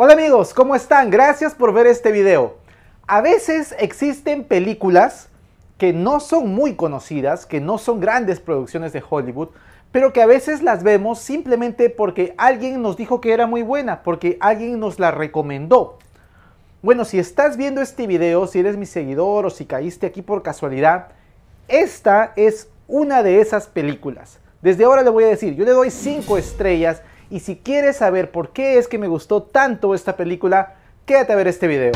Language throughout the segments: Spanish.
Hola amigos, ¿cómo están? Gracias por ver este video. A veces existen películas que no son muy conocidas, que no son grandes producciones de Hollywood, pero que a veces las vemos simplemente porque alguien nos dijo que era muy buena, porque alguien nos la recomendó. Bueno, si estás viendo este video, si eres mi seguidor o si caíste aquí por casualidad, esta es una de esas películas. Desde ahora le voy a decir, yo le doy 5 estrellas y si quieres saber por qué es que me gustó tanto esta película, quédate a ver este video.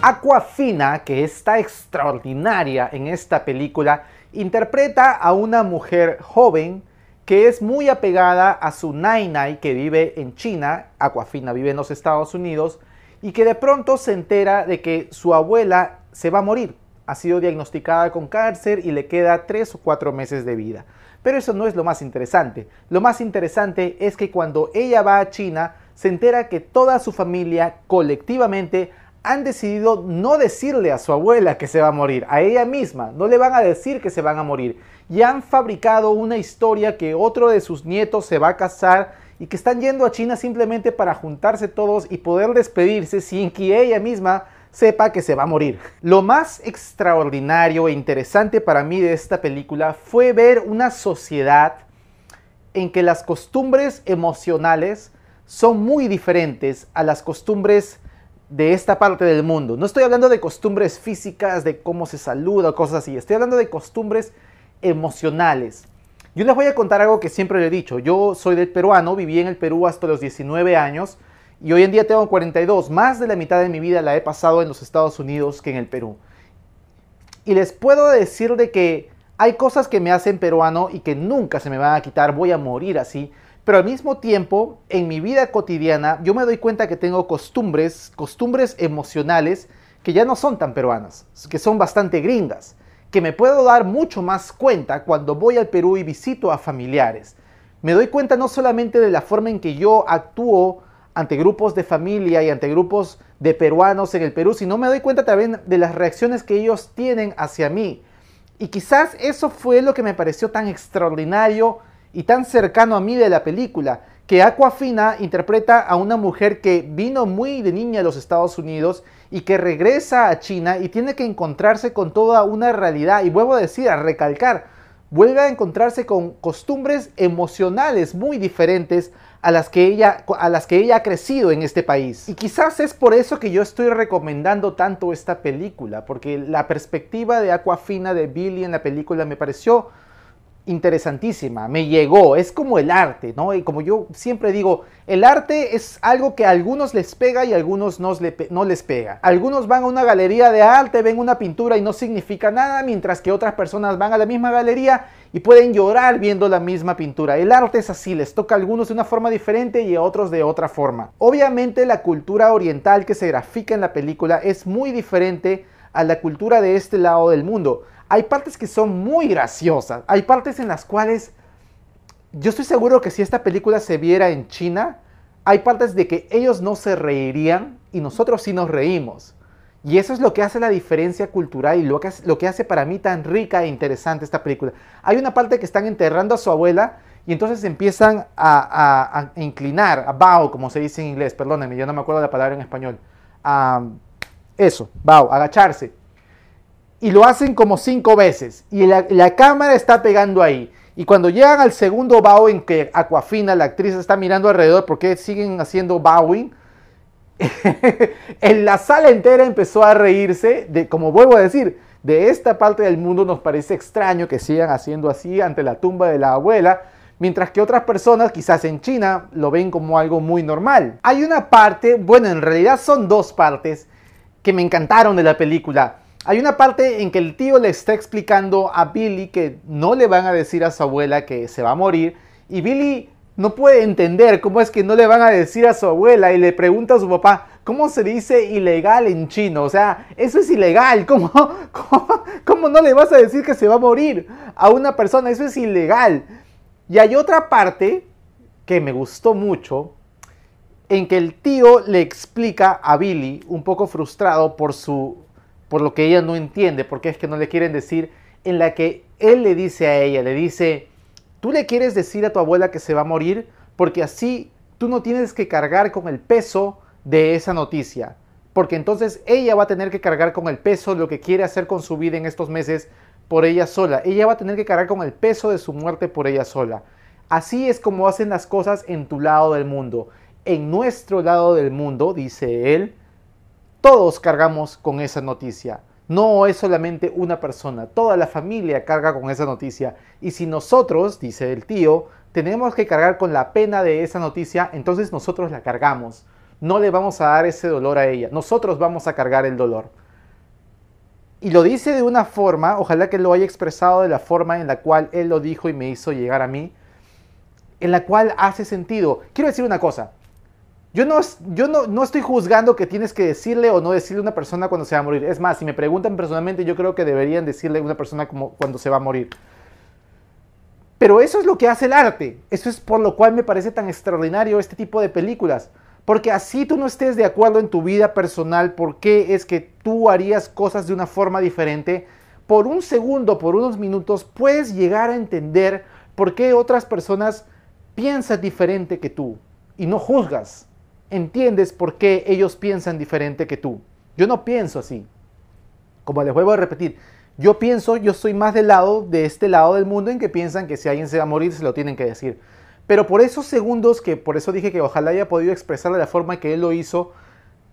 Aquafina, que está extraordinaria en esta película, interpreta a una mujer joven que es muy apegada a su nainai que vive en China, Aquafina vive en los Estados Unidos, y que de pronto se entera de que su abuela se va a morir ha sido diagnosticada con cáncer y le queda 3 o 4 meses de vida. Pero eso no es lo más interesante. Lo más interesante es que cuando ella va a China, se entera que toda su familia colectivamente han decidido no decirle a su abuela que se va a morir, a ella misma, no le van a decir que se van a morir. Y han fabricado una historia que otro de sus nietos se va a casar y que están yendo a China simplemente para juntarse todos y poder despedirse sin que ella misma sepa que se va a morir. Lo más extraordinario e interesante para mí de esta película fue ver una sociedad en que las costumbres emocionales son muy diferentes a las costumbres de esta parte del mundo. No estoy hablando de costumbres físicas, de cómo se saluda, o cosas así. Estoy hablando de costumbres emocionales. Yo les voy a contar algo que siempre le he dicho. Yo soy del peruano, viví en el Perú hasta los 19 años. Y hoy en día tengo 42. Más de la mitad de mi vida la he pasado en los Estados Unidos que en el Perú. Y les puedo decir de que hay cosas que me hacen peruano y que nunca se me van a quitar. Voy a morir así. Pero al mismo tiempo, en mi vida cotidiana, yo me doy cuenta que tengo costumbres, costumbres emocionales que ya no son tan peruanas, que son bastante gringas, que me puedo dar mucho más cuenta cuando voy al Perú y visito a familiares. Me doy cuenta no solamente de la forma en que yo actúo ante grupos de familia y ante grupos de peruanos en el Perú, si no me doy cuenta también de las reacciones que ellos tienen hacia mí. Y quizás eso fue lo que me pareció tan extraordinario y tan cercano a mí de la película, que Aquafina interpreta a una mujer que vino muy de niña a los Estados Unidos y que regresa a China y tiene que encontrarse con toda una realidad, y vuelvo a decir, a recalcar, vuelve a encontrarse con costumbres emocionales muy diferentes a las, que ella, a las que ella ha crecido en este país. Y quizás es por eso que yo estoy recomendando tanto esta película, porque la perspectiva de Fina de Billy en la película me pareció interesantísima, me llegó, es como el arte, ¿no? Y como yo siempre digo, el arte es algo que a algunos les pega y a algunos no, no les pega. Algunos van a una galería de arte, ven una pintura y no significa nada, mientras que otras personas van a la misma galería y pueden llorar viendo la misma pintura. El arte es así, les toca a algunos de una forma diferente y a otros de otra forma. Obviamente la cultura oriental que se grafica en la película es muy diferente a la cultura de este lado del mundo hay partes que son muy graciosas, hay partes en las cuales yo estoy seguro que si esta película se viera en China, hay partes de que ellos no se reirían y nosotros sí nos reímos. Y eso es lo que hace la diferencia cultural y lo que, lo que hace para mí tan rica e interesante esta película. Hay una parte que están enterrando a su abuela y entonces empiezan a, inclinar, a bow, como se dice en inglés, perdónenme, yo no me acuerdo la palabra en español. A ah, eso, bow, agacharse y lo hacen como cinco veces y la, cámara está pegando ahí. Y cuando llegan al segundo bow en que Aquafina, la actriz, está mirando alrededor porque siguen haciendo bowing, en la sala entera empezó a reírse de, como vuelvo a decir, de esta parte del mundo nos parece extraño que sigan haciendo así ante la tumba de la abuela, mientras que otras personas, quizás en China, lo ven como algo muy normal. Hay una parte, bueno, en realidad son dos partes que me encantaron de la película. Hay una parte en que el tío le está explicando a Billy que no le van a decir a su abuela que se va a morir y Billy no puede entender cómo es que no le van a decir a su abuela y le pregunta a su papá, ¿cómo se dice ilegal en chino? O sea, eso es ilegal, ¿cómo, no le vas a decir que se va a morir a una persona? Eso es ilegal. Y hay otra parte que me gustó mucho, en que el tío le explica a Billy, un poco frustrado por su por lo que ella no entiende, porque es que no le quieren decir, en la que él le dice a ella, le dice, tú le quieres decir a tu abuela que se va a morir, porque así tú no tienes que cargar con el peso de esa noticia, porque entonces ella va a tener que cargar con el peso lo que quiere hacer con su vida en estos meses por ella sola, ella va a tener que cargar con el peso de su muerte por ella sola. Así es como hacen las cosas en tu lado del mundo. En nuestro lado del mundo, dice él, todos cargamos con esa noticia. No es solamente una persona, toda la familia carga con esa noticia. Y si nosotros, dice el tío, tenemos que cargar con la pena de esa noticia, entonces nosotros la cargamos. No le vamos a dar ese dolor a ella, nosotros vamos a cargar el dolor. Y lo dice de una forma, ojalá que lo haya expresado de la forma en la cual él lo dijo y me hizo llegar a mí, en la cual hace sentido. Quiero decir una cosa, yo no, estoy juzgando que tienes que decirle o no decirle a una persona cuando se va a morir. Es más, si me preguntan personalmente, yo creo que deberían decirle a una persona como cuando se va a morir. Pero eso es lo que hace el arte. Eso es por lo cual me parece tan extraordinario este tipo de películas. Porque así tú no estés de acuerdo en tu vida personal, ¿por qué es que tú harías cosas de una forma diferente? Por un segundo, por unos minutos, puedes llegar a entender por qué otras personas piensan diferente que tú y no juzgas entiendes por qué ellos piensan diferente que tú. Yo no pienso así. Como les vuelvo a repetir, yo pienso, yo soy más del lado de este lado del mundo en que piensan que si alguien se va a morir se lo tienen que decir. Pero por esos segundos que por eso dije que ojalá haya podido expresar de la forma que él lo hizo,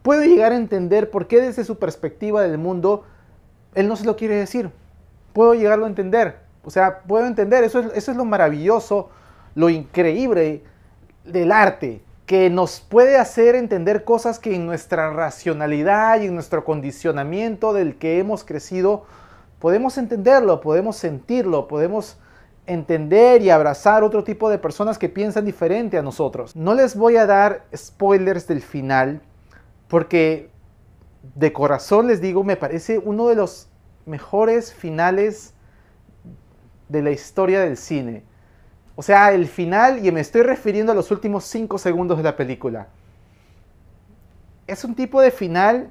puedo llegar a entender por qué desde su perspectiva del mundo él no se lo quiere decir. Puedo llegarlo a entender. O sea, puedo entender, eso es lo maravilloso, lo increíble del arte, que nos puede hacer entender cosas que en nuestra racionalidad y en nuestro condicionamiento del que hemos crecido, podemos entenderlo, podemos sentirlo, podemos entender y abrazar otro tipo de personas que piensan diferente a nosotros. No les voy a dar spoilers del final, porque de corazón les digo, me parece uno de los mejores finales de la historia del cine. O sea, el final, y me estoy refiriendo a los últimos 5 segundos de la película. Es un tipo de final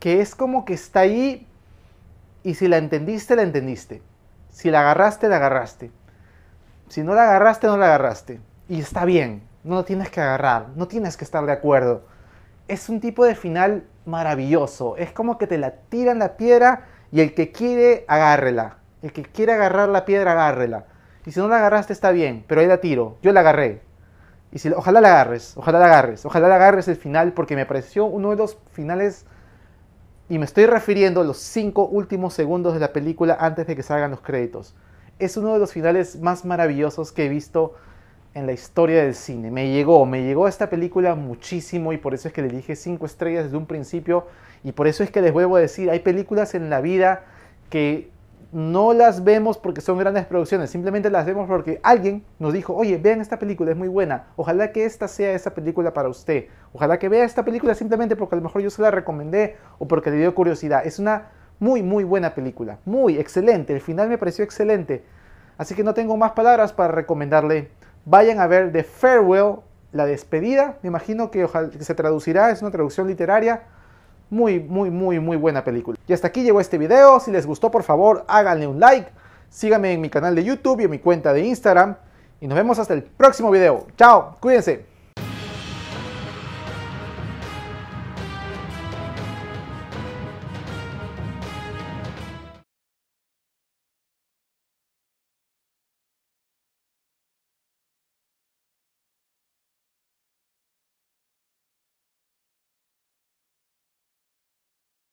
que es como que está ahí y si la entendiste, la entendiste. Si la agarraste, la agarraste. Si no la agarraste, no la agarraste. Y está bien, no lo tienes que agarrar, no tienes que estar de acuerdo. Es un tipo de final maravilloso. Es como que te la tiran la piedra y el que quiere, agárrela. El que quiere agarrar la piedra, agárrela. Y si no la agarraste, está bien, pero ahí la tiro. Yo la agarré. Y si, ojalá la agarres, ojalá la agarres, ojalá la agarres el final, porque me pareció uno de los finales. Y me estoy refiriendo a los cinco últimos segundos de la película antes de que salgan los créditos. Es uno de los finales más maravillosos que he visto en la historia del cine. Me llegó, me llegó esta película muchísimo y por eso es que le dije cinco estrellas desde un principio. Y por eso es que les vuelvo a decir, hay películas en la vida que no las vemos porque son grandes producciones, simplemente las vemos porque alguien nos dijo, oye, vean esta película, es muy buena, ojalá que esta sea esa película para usted, ojalá que vea esta película simplemente porque a lo mejor yo se la recomendé o porque le dio curiosidad. Es una muy, muy buena película, muy excelente, el final me pareció excelente, así que no tengo más palabras para recomendarle, vayan a ver The Farewell, la despedida, me imagino que, que se traducirá, es una traducción literaria muy, muy, muy, muy buena película. Y hasta aquí llegó este video. Si les gustó, por favor, háganle un like. Síganme en mi canal de YouTube y en mi cuenta de Instagram. Y nos vemos hasta el próximo video. Chao, cuídense.